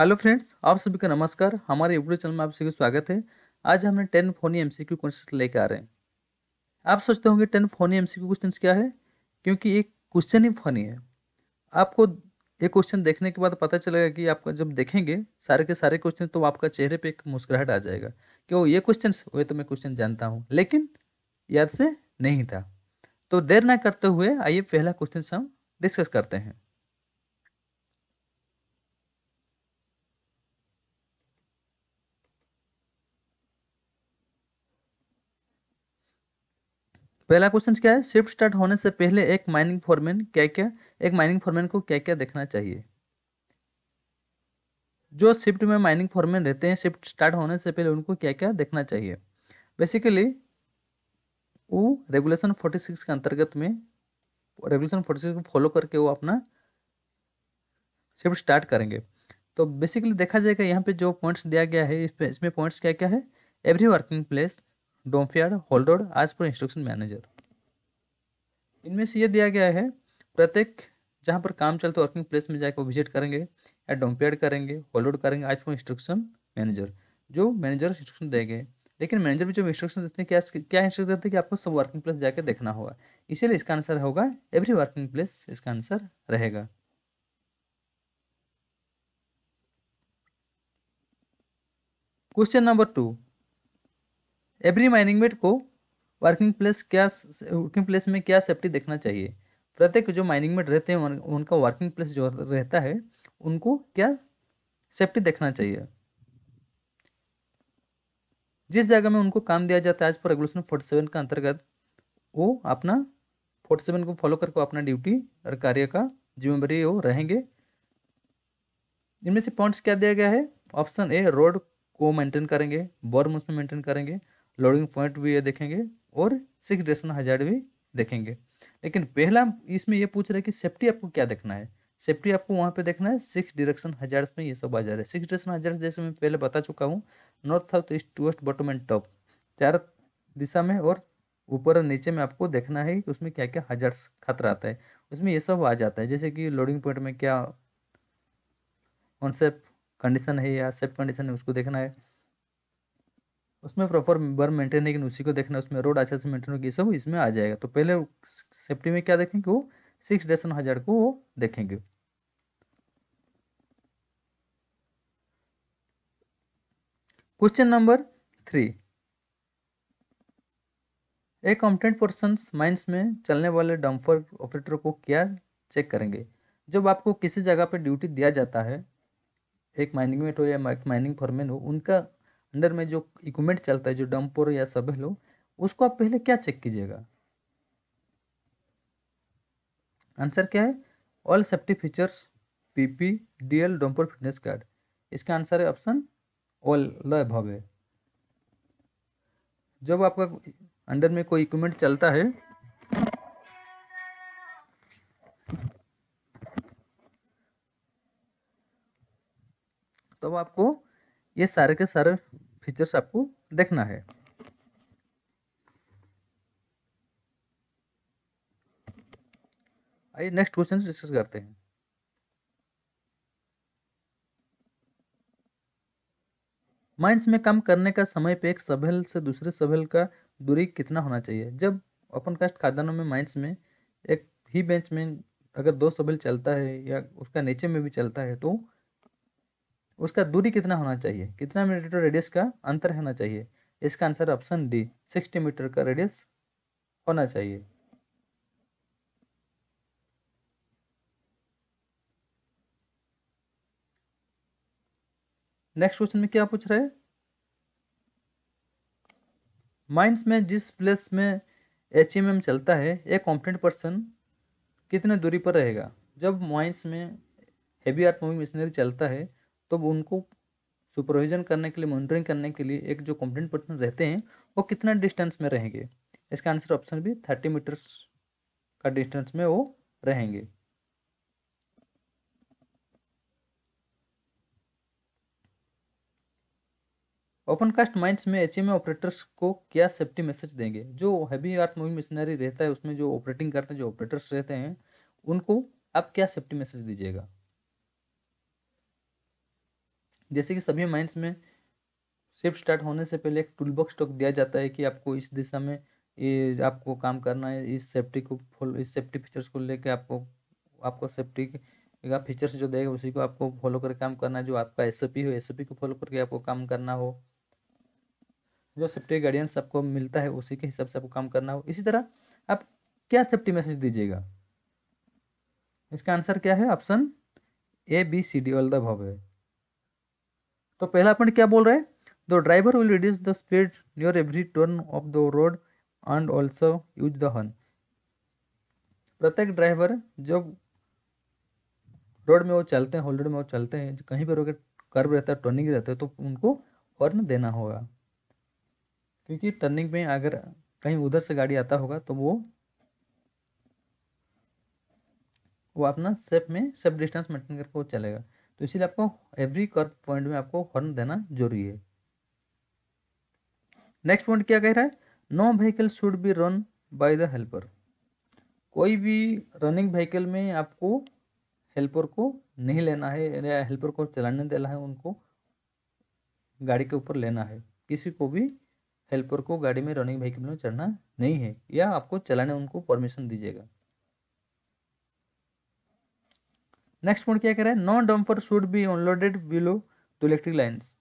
hello friends आप सभी का नमस्कार हमारे यूट्यूब चैनल में आप सभी का स्वागत है आज हमने टेन फोनी एम सी क्यू क्वेश्चन लेकर आ रहे हैं आप सोचते होंगे टेन फोनी एम सी क्यू क्वेश्चन क्या है क्योंकि एक क्वेश्चन ही फनी है आपको ये क्वेश्चन देखने के बाद पता चलेगा कि आपका जब देखेंगे सारे के सारे क्वेश्चन तो आपका चेहरे पर एक मुस्कुराहट आ जाएगा कि वो ये क्वेश्चन वे तो मैं क्वेश्चन जानता हूँ लेकिन याद से नहीं था तो देर ना करते हुए आइए पहला क्वेश्चन हम डिस्कस करते हैं पहला क्वेश्चन क्या है शिफ्ट स्टार्ट होने से पहले एक माइनिंग फॉरमैन क्या क्या एक माइनिंग फॉरमैन को क्या क्या देखना चाहिए जो शिफ्ट में माइनिंग फॉरमैन रहते हैं शिफ्ट स्टार्ट होने से पहले उनको क्या क्या देखना चाहिए बेसिकली वो रेगुलेशन फोर्टी सिक्स के अंतर्गत में रेगुलेशन फोर्टी सिक्स को फॉलो करके वो अपना शिफ्ट स्टार्ट करेंगे तो बेसिकली देखा जाएगा यहाँ पे जो पॉइंट्स दिया गया है इसमें इसमें पॉइंट्स क्या क्या है एवरी वर्किंग प्लेस डोमफियार holder as per instruction manager इनमें से यह दिया गया है प्रत्येक जहाँ पर काम चलते वर्किंग प्लेस में जाकर विजिट करेंगे या डोमफियार करेंगे होल्डर करेंगे एज पर इंस्ट्रक्शन मैनेजर जो मैनेजर इंस्ट्रक्शन देंगे लेकिन मैनेजर भी जो इंस्ट्रक्शन देते हैं क्या क्या इंस्ट्रक्शन देते हैं कि आपको सब वर्किंग प्लेस जाकर देखना होगा इसीलिए इसका आंसर होगा एवरी वर्किंग प्लेस इसका आंसर रहेगा question number two every mining mate को वर्किंग प्लेस क्या वर्किंग प्लेस में क्या सेफ्टी देखना चाहिए प्रत्येक जो माइनिंग मेट रहते हैं उनका वर्किंग प्लेस जो रहता है उनको क्या सेफ्टी देखना चाहिए जिस जगह में उनको काम दिया जाता है आज पर रेगुलेशन फोर्टी सेवन का अंतर्गत वो अपना फोर्टी सेवन को फॉलो करके अपना ड्यूटी और कार्य का जिम्मेवारी वो रहेंगे इनमें से पॉइंट्स क्या दिया गया है ऑप्शन ए रोड को मेंटेन करेंगे बोर्म उसमें मेंटेन करेंगे लोडिंग पॉइंट भी ये देखेंगे और सिक्स डेसन हजार भी देखेंगे लेकिन पहला इसमें ये पूछ रहे हैं कि सेफ्टी आपको क्या देखना है सेफ्टी आपको वहाँ पे देखना है सिक्स डिरेक्शन हजार्स में ये सब आ जा रहा है सिक्स डिरेक्शन हजार्स जैसे मैं पहले बता चुका हूँ north south east to west bottom and top चार दिशा में और ऊपर और नीचे में आपको देखना है कि उसमें क्या क्या हजार्स खतरा आता है उसमें ये सब आ जाता है जैसे कि लोडिंग पॉइंट में क्या ऑनसेप कंडीशन है या सेफ कंडीशन है उसको देखना है उसमें प्रॉपर बर मेंटेन है कि उसी को देखना उसमें रोड अच्छा से मेंटेन होगी सब इसमें आ जाएगा तो पहले सेफ्टी में क्या देखेंगे वो सिक्स डेसन हजार को वो देखेंगे क्वेश्चन नंबर थ्री एक कॉम्पिटेंट पर्सन माइंस में चलने वाले डम्फर ऑपरेटर को क्या चेक करेंगे जब आपको किसी जगह पर ड्यूटी दिया जाता है एक माइनिंग मेट हो या माइनिंग फॉरमैन हो उनका अंडर में जो इक्विपमेंट चलता है जो डम्पर या सब है लो उसको आप पहले क्या चेक कीजिएगा आंसर क्या है ऑल सेफ्टी फीचर्स पीपी डीएल डम्पर फिटनेस कार्ड इसका आंसर है ऑप्शन ऑल लव है जब आपका अंडर में कोई इक्विपमेंट चलता है तब तो आपको ये सारे के सारे फीचर्स आपको देखना है आइए नेक्स्ट क्वेश्चन डिस्कस करते हैं माइंस में काम करने का समय पे एक सभल से दूसरे सभल का दूरी कितना होना चाहिए जब ओपन कास्ट खादानों में माइंस में एक ही बेंच में अगर दो सबेल चलता है या उसका नीचे में भी चलता है तो उसका दूरी कितना होना चाहिए कितना मीटर रेडियस का अंतर होना चाहिए इसका answer option D sixty metre का रेडियस होना चाहिए नेक्स्ट क्वेश्चन में क्या पूछ रहे है माइंस में जिस प्लेस में एच एम एम चलता है एक कॉम्पिटेंट पर्सन कितने दूरी पर रहेगा जब माइंस में हैवी आर्ट मूविंग मशीनरी चलता है तब तो उनको सुपरविजन करने के लिए मॉनिटरिंग करने के लिए एक जो कॉम्पिटेंट पर्सन रहते हैं वो कितना डिस्टेंस में रहेंगे इसका आंसर ऑप्शन भी थर्टी मीटर्स का डिस्टेंस में वो रहेंगे ओपन कास्ट माइंस में एच ऑपरेटर्स को क्या सेफ्टी मैसेज देंगे जो हैवी आर्थ मूविंग मशीनरी रहता है उसमें जो ऑपरेटिंग करते हैं जो ऑपरेटर्स रहते हैं उनको आप क्या सेफ्टी मैसेज दीजिएगा जैसे कि सभी माइंस में शिफ्ट स्टार्ट होने से पहले एक टूल बॉक्स टॉक दिया जाता है कि आपको इस दिशा में ये आपको काम करना है इस सेफ्टी को फॉलो इस सेफ्टी फीचर्स को लेकर आपको आपको सेफ्टी का फीचर्स जो देगा उसी को आपको फॉलो करके काम करना है जो आपका एस हो एस को फॉलो करके आपको काम करना हो जो सेफ्टी गाइडेंस आपको मिलता है उसी के हिसाब से आपको काम करना हो इसी तरह आप क्या सेफ्टी मैसेज दीजिएगा इसका आंसर क्या है option A B C D all the भव है तो पहला पॉइंट क्या बोल रहे हैं the driver will reduce the speed near every turn of the road and also use the horn प्रत्येक ड्राइवर जब रोड में वो चलते हैं होल्डर में वो चलते हैं कहीं पर रोके कर्व रहता है टर्निंग रहता है तो उनको हॉर्न देना होगा क्योंकि टर्निंग में अगर कहीं उधर से गाड़ी आता होगा तो वो वो अपना सेफ में सेफ डिस्टेंस मेंटेन करके वो चलेगा तो इसीलिए आपको एवरी कर्व पॉइंट में आपको हॉर्न देना जरूरी है नेक्स्ट पॉइंट क्या कह रहा है no vehicle should be run by the helper कोई भी रनिंग व्हीकल में आपको हेल्पर को नहीं लेना है या हेल्पर को चलाने देना है उनको गाड़ी के ऊपर लेना है किसी को भी हेल्पर को गाड़ी में रनिंग व्हीकल में चढ़ना नहीं है या आपको चलाने उनको परमिशन दीजिएगा नेक्स्ट पॉइंट क्या कह रहा है non dumper should be unloaded below to electric lines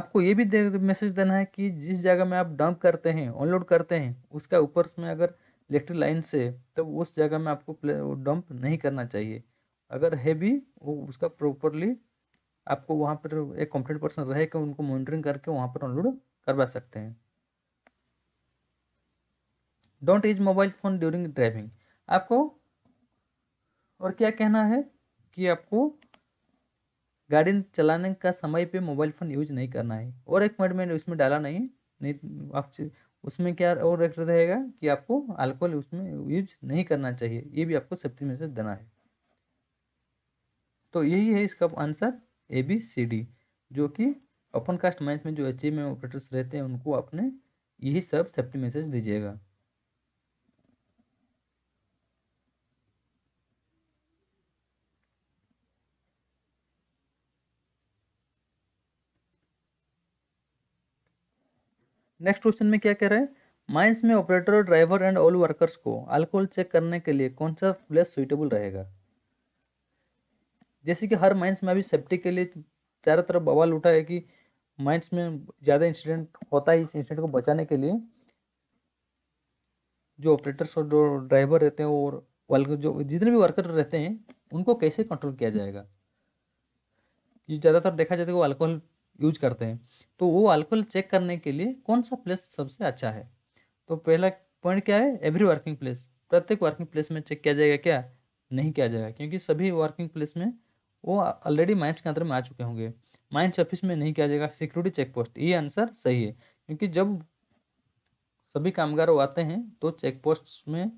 आपको ये भी मैसेज देना है कि जिस जगह में आप डंप करते हैं ऑनलोड करते हैं उसका ऊपर में अगर इलेक्ट्रिक लाइन से तो उस जगह में आपको डंप नहीं करना चाहिए अगर है भी वो उसका प्रॉपरली आपको वहाँ पर एक कॉम्पिटेंट पर्सन रहे कि उनको मॉनिटरिंग करके वहाँ पर ऑनलोड करवा सकते हैं don't use mobile phone during driving आपको और क्या कहना है कि आपको गाड़ी चलाने का समय पे मोबाइल फ़ोन यूज नहीं करना है और एक मिनट मैंने उसमें डाला नहीं नहीं तो आप उसमें क्या और एक रहेगा कि आपको अल्कोहल उसमें यूज नहीं करना चाहिए ये भी आपको सेफ्टी मैसेज देना है तो यही है इसका answer A B C D जो कि ओपन कास्ट मैच में जो एच में ऑपरेटर्स रहते हैं उनको आपने यही सब सेफ्टी मैसेज दीजिएगा नेक्स्ट क्वेश्चन में क्या कह रहा है माइंस में operator driver and all workers को अल्कोहल चेक करने के लिए कौन सा प्लेस सुइटेबल रहेगा जैसे कि हर माइंस में अभी सेफ्टी के लिए चारों तरफ बवाल उठा है कि माइंस में ज़्यादा इंसिडेंट होता है इस इंसिडेंट को बचाने के लिए जो ऑपरेटर्स और जो ड्राइवर रहते हैं और वर्कर जो जितने भी वर्कर रहते हैं उनको कैसे कंट्रोल किया जाएगा ये ज़्यादातर देखा जाता है वो अल्कोहल यूज करते हैं तो वो अल्कोहल चेक करने के लिए कौन सा प्लेस सबसे अच्छा है तो पहला पॉइंट क्या है एवरी वर्किंग प्लेस प्रत्येक वर्किंग प्लेस में चेक किया जाएगा क्या नहीं किया जाएगा क्योंकि सभी वर्किंग प्लेस में वो ऑलरेडी माइंस के अंदर में आ चुके होंगे माइंस ऑफिस में नहीं किया जाएगा सिक्योरिटी चेक पोस्ट ये आंसर सही है क्योंकि जब सभी कामगार आते हैं तो चेक पोस्ट में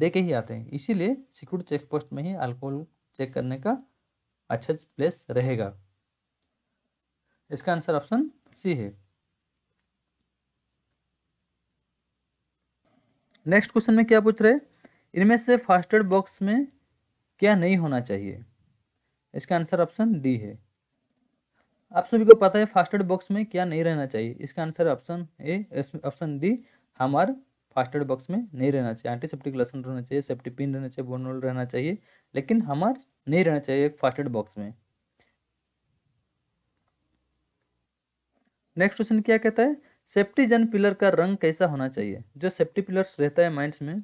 दे के ही आते हैं इसीलिए सिक्योरिटी चेक पोस्ट में ही अल्कोहल चेक करने का अच्छा प्लेस रहेगा इसका आंसर ऑप्शन सी है नेक्स्ट क्वेश्चन में क्या पूछ रहे इनमें से फास्टेड बॉक्स में क्या नहीं होना चाहिए इसका आंसर ऑप्शन डी है आप सभी को पता है फास्टेड बॉक्स में क्या नहीं रहना चाहिए इसका answer option A option D हमार फास्टेड बॉक्स में नहीं रहना चाहिए एंटीसेप्टिक लसन रहना चाहिए सेफ्टी पिन रहना चाहिए बोनोल रहना चाहिए लेकिन हमार नहीं रहना चाहिए फास्टेड बॉक्स में नेक्स्ट क्वेश्चन क्या कहता है सेफ्टी जन पिलर का रंग कैसा होना चाहिए जो सेफ्टी पिलर्स रहता है माइंस में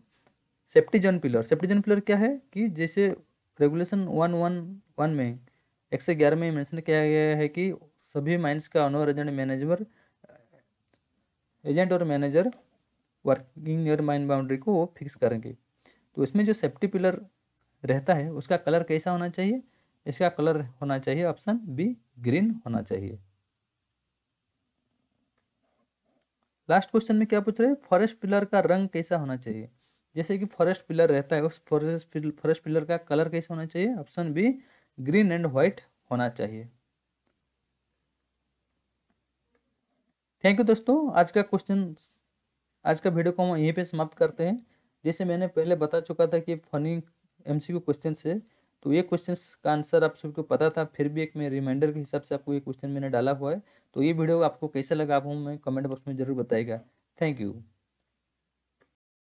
सेफ्टी जन पिलर सेफ्टी जन पिलर क्या है कि जैसे रेगुलेशन वन वन वन में एक सौ ग्यारह में मैंशन किया गया है कि सभी माइंस का ऑनर एजेंट मैनेजर एजेंट और manager working near mine boundary को वो फिक्स करेंगे तो इसमें जो सेफ्टी पिलर रहता है उसका कलर कैसा होना चाहिए इसका कलर होना चाहिए ऑप्शन बी ग्रीन होना चाहिए लास्ट क्वेश्चन में क्या पूछ रहे हैं फॉरेस्ट पिलर का रंग कैसा होना चाहिए जैसे कि फॉरेस्ट पिलर रहता है उस फॉरेस्ट फॉरेस्ट पिलर का कलर कैसा होना चाहिए option B green and white होना चाहिए थैंक यू दोस्तों आज का क्वेश्चन आज का वीडियो को हम यहीं पे समाप्त करते हैं जैसे मैंने पहले बता चुका था कि फनी एमसीक्यू क्वेश्चन से तो ये क्वेश्चन का आंसर आप सबको पता था फिर भी एक मैं रिमाइंडर के हिसाब से आपको ये क्वेश्चन मैंने डाला हुआ है तो ये वीडियो आपको कैसा लगा आप हमें कमेंट बॉक्स में जरूर बताएगा थैंक यू